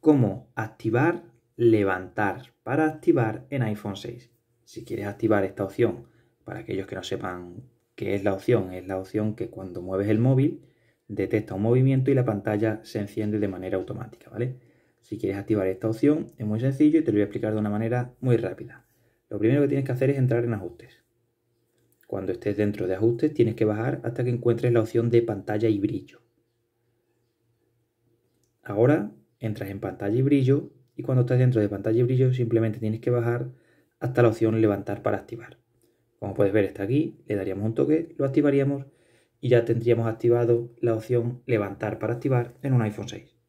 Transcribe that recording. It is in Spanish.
cómo activar levantar para activar en iPhone 6. Si quieres activar esta opción, para aquellos que no sepan qué es la opción, es la opción que cuando mueves el móvil detecta un movimiento y la pantalla se enciende de manera automática, ¿vale? Si quieres activar esta opción es muy sencillo y te lo voy a explicar de una manera muy rápida. Lo primero que tienes que hacer es entrar en ajustes. Cuando estés dentro de ajustes tienes que bajar hasta que encuentres la opción de pantalla y brillo. Ahora entras en pantalla y brillo y cuando estás dentro de pantalla y brillo simplemente tienes que bajar hasta la opción levantar para activar. Como puedes ver está aquí, le daríamos un toque, lo activaríamos y ya tendríamos activado la opción levantar para activar en un iPhone 6.